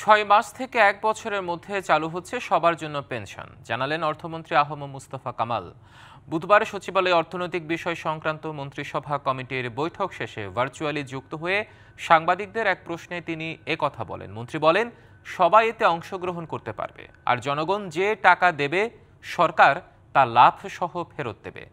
ছয় মাস থেকে এক বছরের মধ্যে চালু হচ্ছে সবার জন্য পেনশন জানালেন অর্থমন্ত্রী আহম মুস্তফা কামাল বুধবার সচিবালয়ে অর্থনৈতিক বিষয় সংক্রান্ত মন্ত্রিসভা কমিটির বৈঠক শেষে ভার্চুয়ালি যুক্ত হয়ে সাংবাদিকদের এক প্রশ্নে তিনি কথা বলেন মন্ত্রী বলেন সবাই এতে অংশগ্রহণ করতে পারবে আর জনগণ যে টাকা দেবে সরকার তা লাভ সহ ফেরত দেবে